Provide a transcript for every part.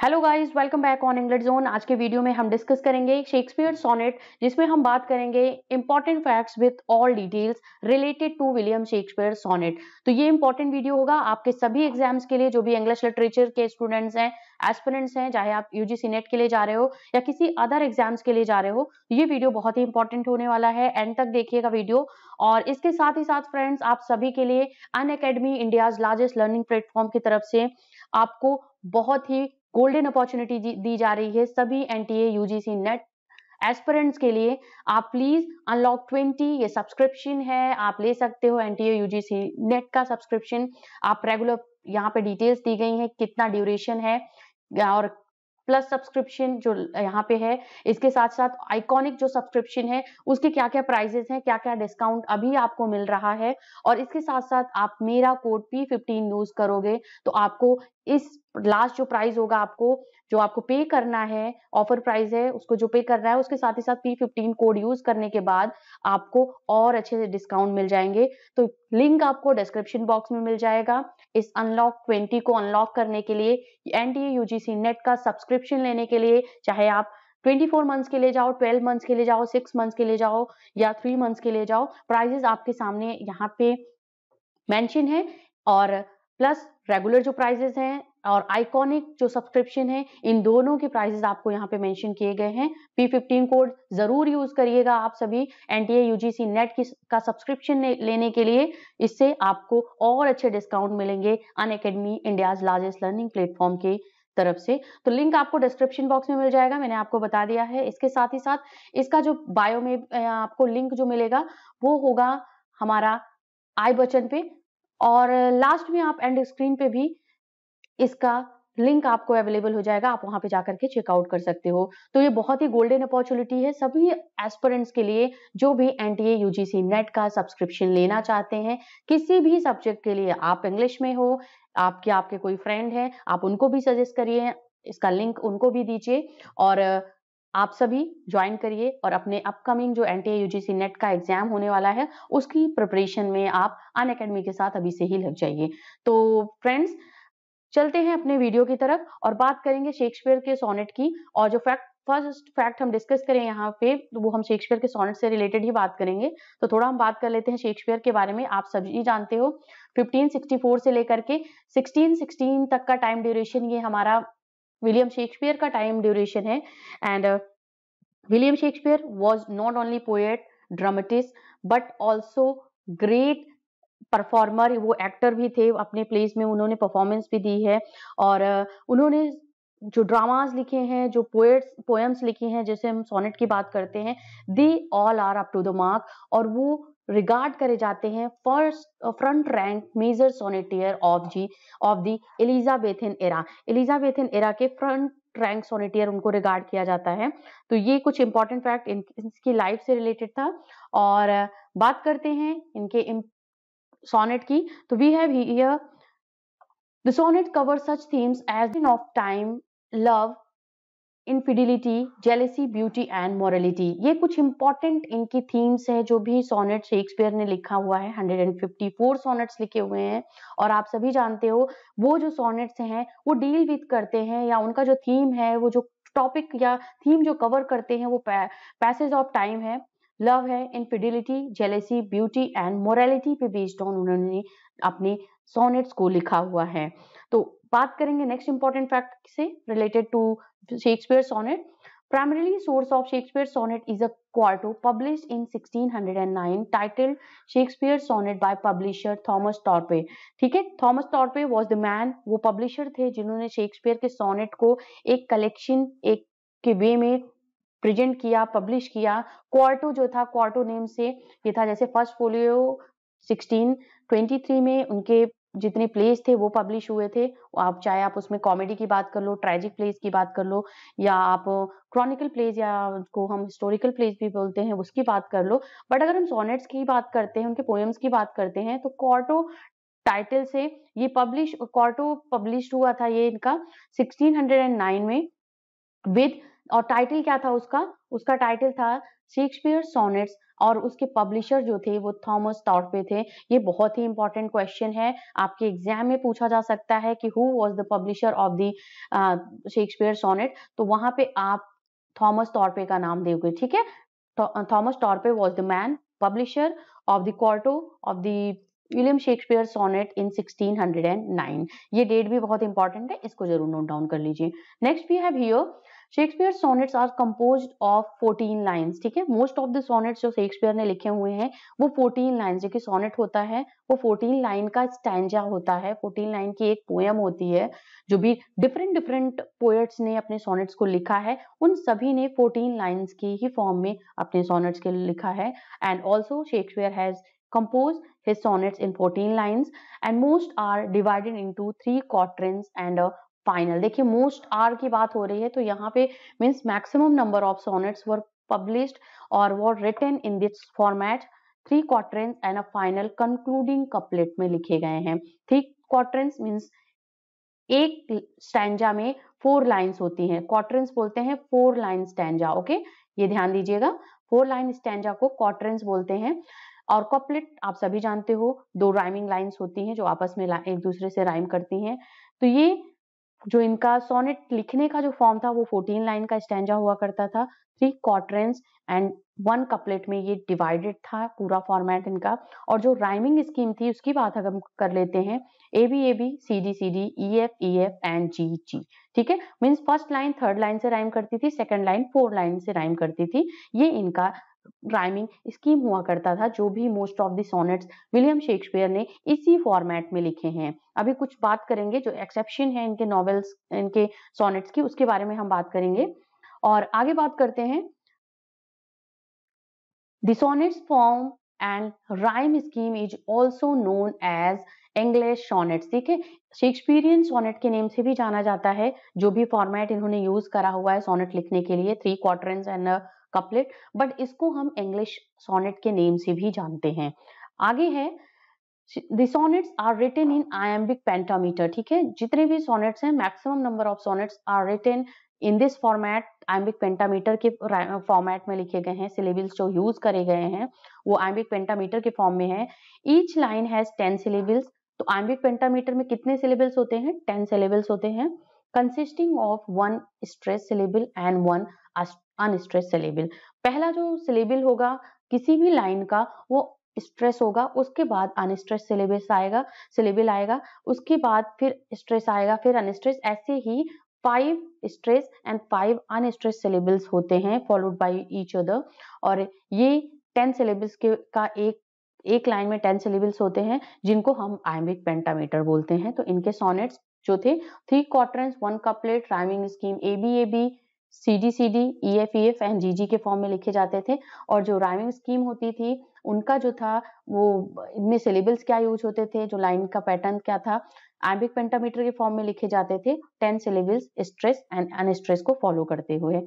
hello guys welcome back on English zone आज के video में हम डिस्कस करेंगे शेक्सपियर सोनेट जिसमें हम बात करेंगे important facts with all details related to William Shakespeare sonnet तो ये इंपॉर्टेंट वीडियो होगा आपके सभी एग्जाम्स के लिए जो भी इंग्लिश लिटरेचर के स्टूडेंट्स हैं एस्पिरेंट्स हैं चाहे आप यूजीसी नेट के लिए जा रहे हो या किसी अदर एग्जाम्स के लिए जा रहे हो ये वीडियो बहुत ही इंपॉर्टेंट होने वाला है एंड तक देखिएगा वीडियो और इसके साथ ही साथ फ्रेंड्स आप सभी के लिए Unacademy India's largest learning platform की तरफ से आपको बहुत ही गोल्डन अपॉर्चुनिटी दी जा रही है सभी एनटीए यूजीसी नेट एस्परेंट्स के लिए आप प्लीज अनलॉक 20 ये सब्सक्रिप्शन है आप ले सकते हो एनटीए यूजीसी नेट का सब्सक्रिप्शन आप रेगुलर यहाँ पे डिटेल्स दी गई है कितना ड्यूरेशन है और प्लस सब्सक्रिप्शन जो यहाँ पे है इसके साथ साथ आइकॉनिक जो सब्सक्रिप्शन है उसके क्या क्या प्राइजेस हैं क्या क्या डिस्काउंट अभी आपको मिल रहा है और इसके साथ साथ आप मेरा कोड पी फिफ्टीन यूज करोगे तो आपको इस लास्ट जो प्राइस होगा आपको जो आपको पे करना है ऑफर प्राइस है उसको जो पे करना है उसके साथ ही साथ पी फिफ्टीन कोड यूज करने के बाद आपको और अच्छे से डिस्काउंट मिल जाएंगे तो लिंक आपको डिस्क्रिप्शन बॉक्स में मिल जाएगा इस अनलॉक ट्वेंटी को अनलॉक करने के लिए एनडीए यूजीसी नेट का सब्सक्रिप्शन लेने के लिए चाहे आप 24 मंथ्स के लिए जाओ 12 मंथ्स के लिए जाओ 6 मंथ्स के लिए जाओ या 3 मंथ्स के लिए जाओ प्राइजेस आपके सामने यहाँ पे मेंशन है और प्लस रेगुलर जो प्राइजेस हैं और आइकॉनिक जो सब्सक्रिप्शन है इन दोनों के प्राइजेस आपको यहाँ पे मेंशन किए गए हैं पी फिफ्टीन कोड जरूर यूज करिएगा आप सभी एनटीए यूजीसी नेट की का सब्सक्रिप्शन लेने के लिए इससे आपको और अच्छे डिस्काउंट मिलेंगे Unacademy India's largest learning platform के तरफ से तो लिंक आपको डिस्क्रिप्शन बॉक्स में मिल जाएगा मैंने आपको बता दिया है इसके साथ ही साथ इसका जो बायो में आपको लिंक जो मिलेगा वो होगा हमारा आई बचन पे और लास्ट में आप एंड स्क्रीन पे भी इसका लिंक आपको अवेलेबल हो जाएगा आप वहां पे जाकर के चेकआउट कर सकते हो तो ये बहुत ही गोल्डन अपॉर्चुनिटी है सभी एस्पिरेंट्स के लिए जो भी एन टी यूजीसी नेट का सब्सक्रिप्शन लेना चाहते हैं किसी भी सब्जेक्ट के लिए आप इंग्लिश में हो आपके आपके कोई फ्रेंड है आप उनको भी सजेस्ट करिए इसका लिंक उनको भी दीजिए और आप सभी ज्वाइन करिए और अपने अपकमिंग जो एन टी यूजीसी नेट का एग्जाम होने वाला है उसकी प्रिपरेशन में आप अन के साथ अभी से ही लग जाइए तो फ्रेंड्स चलते हैं अपने वीडियो की तरफ और बात करेंगे शेक्सपियर के सोनेट की और जो फैक्ट फर्स्ट फैक्ट हम डिस्कस करें यहाँ पे तो वो हम शेक्सपियर के सोनेट से रिलेटेड ही बात करेंगे तो थोड़ा हम बात कर लेते हैं शेक्सपियर के बारे में आप सभी जानते हो 1564 से लेकर के 1616 तक का टाइम ड्यूरेशन ये हमारा विलियम शेक्सपियर का टाइम ड्यूरेशन है and uh, William Shakespeare was not only poet dramatist but also great performer वो एक्टर भी थे अपने प्लेस में उन्होंने परफॉर्मेंस भी दी है और उन्होंने जो ड्रामाज लिखे हैं जो पोएट्स पोएम्स लिखे हैं जैसे हम सोनेट की बात करते हैं they all are up to the mark और वो रिगार्ड करे जाते हैं first front rank major sonneteer of G of the Elizabethan era Elizabethan era के फ्रंट रैंक सोनेटियर उनको रिगार्ड किया जाता है तो ये कुछ इंपॉर्टेंट फैक्ट इन, इनकी लाइफ से रिलेटेड था और बात करते हैं इनके सोनेट की तो we have here the sonnet cover such themes as in of time love infidelity jealousy beauty and morality ये कुछ इंपॉर्टेंट इनकी थीम्स हैं जो भी सोनेट शेक्सपियर ने लिखा हुआ है 154 सोनेट्स लिखे हुए हैं और आप सभी जानते हो वो जो सोनेट्स हैं वो डील विथ करते हैं या उनका जो थीम है वो जो टॉपिक या थीम जो कवर करते हैं वो पैसेज ऑफ टाइम है लव है infidelity jealousy beauty and morality पे बेस्ड ऑन उन्होंने अपने सोनेट्स को लिखा हुआ है तो बात करेंगे नेक्स्ट इंपॉर्टेंट फैक्ट से related to Shakespeare sonnet primarily source of Shakespeare sonnet is a quarto publish in 1609 titled Shakespeare sonnet by publisher Thomas Thorpe ठीक है Thomas Thorpe was the man वो पब्लिशर थे जिन्होंने शेक्सपियर के sonnet को एक collection एक के वे में प्रेजेंट किया पब्लिश किया क्वार्टो जो था क्वार्टो नेम से ये था जैसे फर्स्ट फोलियो 23 में उनके जितने प्लेस थे वो पब्लिश हुए थे आप चाहे आप उसमें कॉमेडी की बात कर लो ट्रेजिक प्लेस की बात कर लो या आप क्रॉनिकल प्लेस या उसको हम हिस्टोरिकल प्लेस भी बोलते हैं उसकी बात कर लो बट अगर हम सोनेट्स की बात करते हैं उनके पोएम्स की बात करते हैं तो क्वार्टो टाइटल से ये पब्लिश क्वार्टो पब्लिश हुआ था ये इनका 1609 में विद और टाइटल क्या था उसका उसका टाइटल था शेक्सपियर सोनेट्स और उसके पब्लिशर जो थे वो थॉमस टॉर्पे थे ये बहुत ही इंपॉर्टेंट क्वेश्चन है आपके एग्जाम में पूछा जा सकता है कि who was the publisher of the Shakespeare sonnet तो वहां पे आप थॉमस टॉर्पे का नाम दोगे ठीक है Thomas Thorpe was the man publisher of the quarto of the William Shakespeare sonnet in 1609 ये डेट भी बहुत इंपॉर्टेंट है इसको जरूर नोट डाउन कर लीजिए next we have here Shakespeare sonnets are compose of fourteen lines ठीक है मोस्ट ऑफ द सोनेट्स जो शेक्सपियर ने लिखे हुए हैं वो फोर्टीन लाइन जो कि सोनेट होता है वो फोर्टीन लाइन का स्टैंडा होता है फोर्टीन लाइन की एक पोएम होती है जो भी डिफरेंट डिफरेंट पोएट्स ने अपने सोनेट्स को लिखा है उन सभी ने फोर्टीन लाइन्स की ही फॉर्म में अपने सोनेट्स के लिखा है and also Shakespeare has composed his sonnets in 14 lines and most are divided into three quatrains and a final देखिए मोस्ट आर की बात हो रही है तो यहाँ पे means maximum number of sonnets were publish और वो written in this format three quatrains and a final concluding couplet में लिखे गए हैं थ्री क्वार्टरेंस मीन्स एक स्टैंडा में फोर लाइंस होती हैं क्वार्टरेंस बोलते हैं फोर लाइन स्टैंडा ओके ये ध्यान दीजिएगा फोर लाइन स्टैंडा को क्वार्टरेंस बोलते हैं और कपलेट आप सभी जानते हो दो राइमिंग लाइंस होती हैं जो आपस में एक दूसरे से राइम करती हैं तो ये जो इनका सोनेट लिखने का जो फॉर्म था वो फोर्टीन लाइन का स्टैंडा हुआ करता था three quatrains and one couplet में ये डिवाइडेड था पूरा फॉर्मेट इनका और जो राइमिंग स्कीम थी उसकी बात हम कर लेते हैं A B A B C D C D E F E F and G G ठीक है means first line third line से राइम करती थी सेकेंड लाइन फोर्थ लाइन से राइम करती थी ये इनका राइमिंग स्कीम हुआ करता था जो भी most of the sonnets William Shakespeare ने इसी फॉर्मेट में लिखे हैं अभी कुछ बात करेंगे जो एक्सेप्शन है इनके नॉवेल्स इनके सोनेट्स की उसके बारे में हम बात करेंगे और आगे बात करते हैं the sonnets form and rhyme scheme is also known as English sonnets ठीक है शेक्सपियरियन सोनेट के नेम से भी जाना जाता है जो भी फॉर्मेट इन्होंने यूज करा हुआ है सोनेट लिखने के लिए three quarter and couplet but इसको हम इंग्लिश सोनेट के नेम से भी जानते हैं आगे है sonnets are written in iambic pentameter ठीक है जितने भी सोनेट्स हैं maximum number of sonnets are written in this format iambic pentameter के फॉर्मेट में लिखे गए हैं सिलेबल्स जो यूज करे गए हैं वो आयम्बिक पेंटामीटर के फॉर्म में है each line has ten syllables तो आयम्बिक पेंटामीटर में कितने सिलेबल्स होते हैं टेन सिलेबल्स होते हैं consisting of one stress syllable and one unstress syllable पहला जो सिलेबल होगा किसी भी लाइन का वो स्ट्रेस होगा उसके बाद अनस्ट्रेस सिलेबस आएगा सिलेबल आएगा उसके बाद फिर स्ट्रेस आएगा फिर अनस्ट्रेस ऐसे ही five stress and five unstress syllables होते हैं फॉलोड बाय ईच अदर और ये टेन सिलेबस के का एक एक लाइन में टेन सिलेबल्स होते हैं जिनको हम आयमिक पेंटामीटर बोलते हैं तो इनके सोनेट्स जो थे three quarters one couplet rhyming scheme A B A B C D C D E F E F and G G के फॉर्म में लिखे जाते थे और जो राइमिंग स्कीम होती थी उनका जो था वो इनमें सिलेबल्स क्या यूज होते थे जो लाइन का पैटर्न क्या था आइबिक पेंटामीटर के फॉर्म में लिखे जाते थे ten syllables stress and unstress को फॉलो करते हुए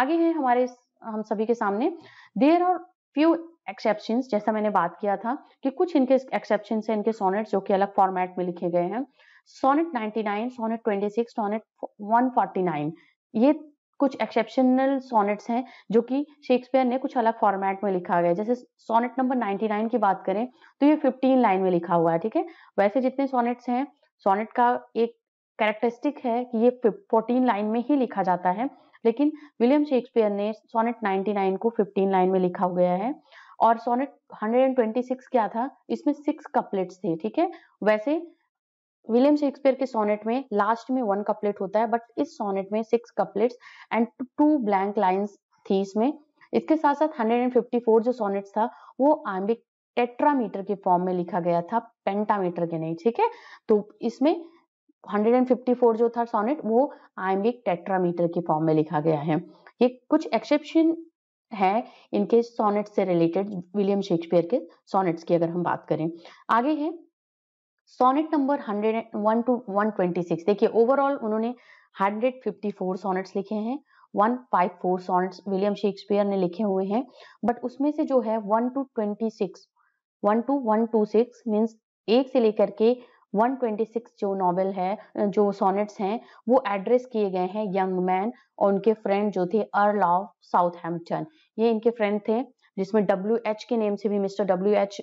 आगे है हमारे हम सभी के सामने देर आर फ्यू एक्सेप्शन जैसा मैंने बात किया था कि कुछ इनके एक्सेप्शन है इनके सोनेट्स जो कि अलग फॉर्मेट में लिखे गए हैं सोनेट 99 सोनेट 26 सोनेट 149 ये कुछ एक्सेप्शनल सोनेट्स हैं जो कि शेक्सपियर ने कुछ अलग फॉर्मेट में लिखा गया जैसे सोनेट नंबर 99 की बात करें तो ये 15 लाइन में लिखा हुआ है ठीक है वैसे जितने सोनेट्स हैं सोनेट का एक कैरेक्टरिस्टिक है कि ये 14 लाइन में ही लिखा जाता है लेकिन विलियम शेक्सपियर ने सोनेट 99 को 15 लाइन में लिखा गया है और सोनेट 126 क्या था इसमें सिक्स कपलेट्स थे ठीक है वैसे विलियम शेक्सपियर के सोनेट में लास्ट में वन कपलेट होता है बट इस सोनेट में six couplets and two blank lines थी इसमें इसके साथ साथ 154 जो सोनेट था वो आम्बिक टेट्रामीटर के फॉर्म में लिखा गया था पेंटामीटर के नहीं ठीक है तो इसमें 154 जो था सोनेट वो आम्बिक टेट्रामीटर के फॉर्म में लिखा गया है ये कुछ एक्सेप्शन है इनके सोनेट से रिलेटेड विलियम शेक्सपियर के सोनेट्स की अगर हम बात करें आगे है sonnet number hundred one to one twenty six देखिए ओवरऑल उन्होंने हंड्रेड फिफ्टी फोर सोनेट्स लिखे हैं one five four sonnets William Shakespeare ने लिखे हुए हैं बट उसमें से जो है one to twenty six one to one two six means एक से लेकर के 126 जो नॉवेल है जो सोनेट्स हैं वो एड्रेस किए गए हैं यंग मैन और उनके फ्रेंड जो थे अर्ल ऑफ साउथहैम्पटन ये इनके फ्रेंड थे जिसमें डब्ल्यू एच के नेम से भी मिस्टर डब्ल्यू एच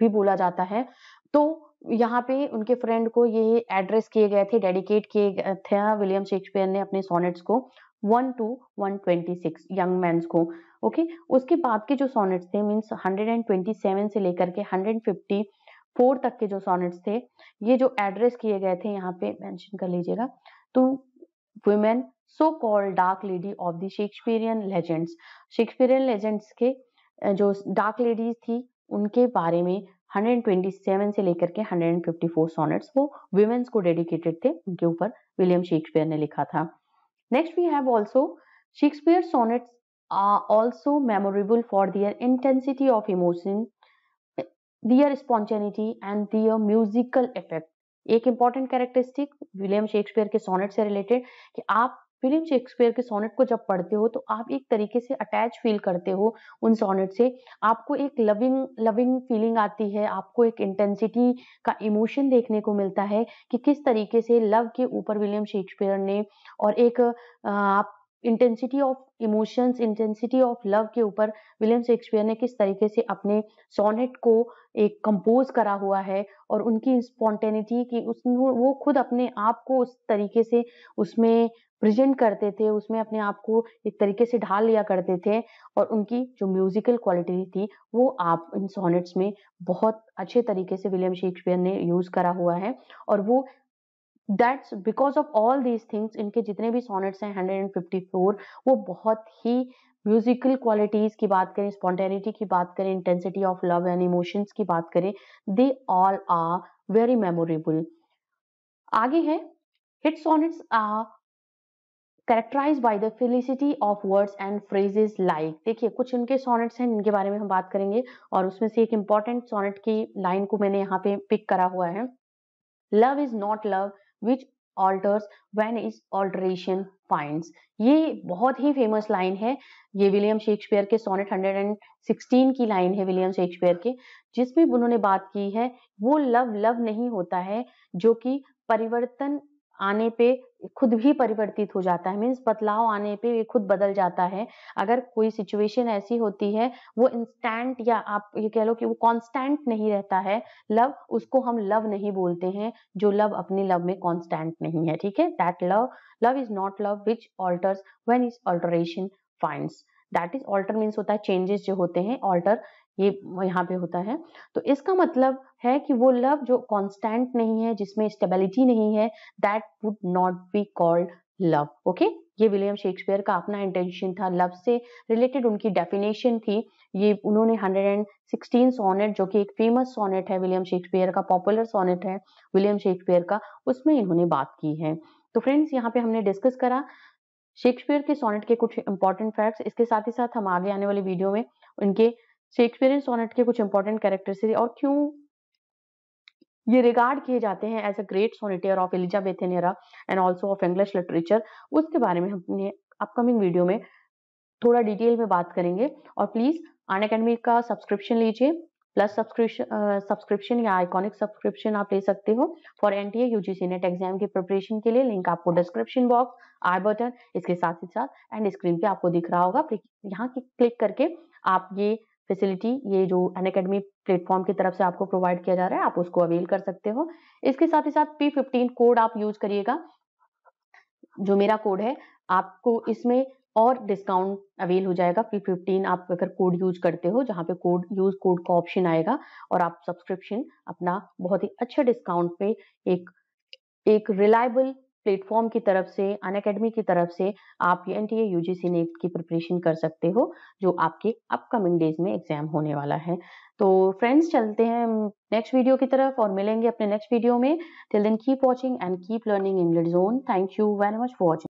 भी बोला जाता है तो यहाँ पे उनके फ्रेंड को ये एड्रेस किए गए थे डेडिकेट किए गए थे विलियम हाँ, शेक्सपियर ने अपने सोनेट्स को one to one twenty six young man's को ओके उसके बाद के जो सोनेट्स थे means hundred and twenty seven से लेकर के हंड्रेड फिफ्टी फोर तक के जो सोनेट्स थे ये जो एड्रेस किए गए थे यहाँ पे मैंशन कर लीजिएगा तो women so call dark lady of the Shakespearean legends Shakespearean legends के जो डार्क लेडीज थी उनके बारे में 127 से लेकर के 154 सोनेट्स वो विमेन्स को डेडिकेटेड थे उनके ऊपर विलियम शेक्सपियर ने लिखा था next we have also Shakespeare sonnets are also memorable for their intensity of emotion their spontaneity and their musical effect एक इंपॉर्टेंट कैरेक्टरिस्टिक विलियम शेक्सपियर के सोनेट से रिलेटेड कि आप विलियम शेक्सपियर के सोनेट को जब पढ़ते हो तो आप एक तरीके से अटैच फील करते हो उन सोनेट से आपको एक लविंग लविंग फीलिंग आती है आपको एक इंटेंसिटी का इमोशन देखने को मिलता है कि किस तरीके से लव के ऊपर विलियम शेक्सपियर ने और एक आप intensity of emotions intensity of love के ऊपर विलियम शेक्सपियर ने किस तरीके से अपने सोनेट को एक कंपोज करा हुआ है और उनकी स्पॉन्टेनिटी की उस वो खुद अपने आप को उस तरीके से उसमें प्रेजेंट करते थे उसमें अपने आप को एक तरीके से ढाल लिया करते थे और उनकी जो म्यूजिकल क्वालिटी थी वो आप इन सोनेट्स में बहुत अच्छे तरीके से विलियम शेक्सपियर ने यूज़ करा हुआ है और वो that's because of all these things इनके जितने भी सोनेट्स हैं हंड्रेड एंड फिफ्टी फोर वो बहुत ही म्यूजिकल क्वालिटीज की बात करें स्पॉन्टेनिटी की बात करें intensity of love and emotions की बात करें they all are very memorable आगे है his sonnets are characterized by the felicity of words and phrases like देखिए कुछ इनके सोनेट्स हैं इनके बारे में हम बात करेंगे और उसमें से एक इंपॉर्टेंट सोनेट की लाइन को मैंने यहाँ पे पिक करा हुआ है love is not love which alters when is alteration finds ये बहुत ही फेमस लाइन है ये विलियम शेक्सपियर के सोनेट हंड्रेड एंड सिक्सटीन की लाइन है विलियम शेक्सपियर के जिसमें उन्होंने बात की है वो लव लव नहीं होता है जो कि परिवर्तन आने पे खुद भी परिवर्तित हो जाता है मीन्स बदलाव आने पे ये खुद बदल जाता है अगर कोई सिचुएशन ऐसी होती है वो इंस्टेंट या आप ये कह लो कि वो कांस्टेंट नहीं रहता है लव उसको हम लव नहीं बोलते हैं जो लव अपने लव में कांस्टेंट नहीं है ठीक है that love love is not love which alters when is alteration find that is alter means होता है चेंजेस जो होते हैं ऑल्टर ये यहाँ पे होता है तो इसका मतलब है कि वो लव जो कॉन्स्टेंट नहीं है जिसमें स्टेबिलिटी नहीं है that would not be called love okay ये विलियम शेक्सपियर का अपना इंटेंशन था लव से रिलेटेड उनकी डेफिनेशन थी ये उन्होंने 116 सोनेट जो कि एक फेमस सोनेट है विलियम शेक्सपियर का पॉपुलर सोनेट है विलियम शेक्सपियर का उसमें इन्होंने बात की है तो फ्रेंड्स यहाँ पे हमने डिस्कस करा शेक्सपियर के सोनेट के कुछ इंपॉर्टेंट फैक्ट्स इसके साथ ही साथ हम आगे आने वाले वीडियो में उनके शेक्सपियरियन सोनेट के कुछ इंपॉर्टेंट थे और क्यों ये रिगार्ड किए जाते हैं as a great sonneteer of Elizabethan and also of English literature उसके बारे में हम अपने अपकमिंग वीडियो में थोड़ा डिटेल में बात करेंगे और प्लीज अन अकेडमी का सब्सक्रिप्शन लीजिए प्लस सब्सक्रिप्शन सब्सक्रिप्शन या आइकॉनिक सब्सक्रिप्शन आप ले सकते हो for N T UGC NET exam के प्रिपरेशन के लिए लिंक आपको डिस्क्रिप्शन बॉक्स आई बटन इसके साथ ही साथ एंड स्क्रीन पे आपको दिख रहा होगा यहाँ क्लिक करके आप ये फैसिलिटी ये जो अन अकेडमी प्लेटफॉर्म की तरफ से आपको प्रोवाइड किया जा रहा है आप उसको अवेल कर सकते हो इसके साथ ही साथ पी फिफ्टीन कोड आप यूज करिएगा जो मेरा कोड है आपको इसमें और डिस्काउंट अवेल हो जाएगा पी फिफ्टीन आप अगर कोड यूज करते हो जहाँ पे कोड यूज कोड का ऑप्शन आएगा और आप सब्सक्रिप्शन अपना बहुत ही अच्छे डिस्काउंट पे एक एक रिलायबल प्लेटफॉर्म की तरफ से अन अकेडमी की तरफ से आप N T U G C NET की प्रिपरेशन कर सकते हो जो आपके अपकमिंग डेज में एग्जाम होने वाला है तो फ्रेंड्स चलते हैं नेक्स्ट वीडियो की तरफ और मिलेंगे अपने नेक्स्ट वीडियो में till then keep watching and keep learning Lit Zone thank you very much for watching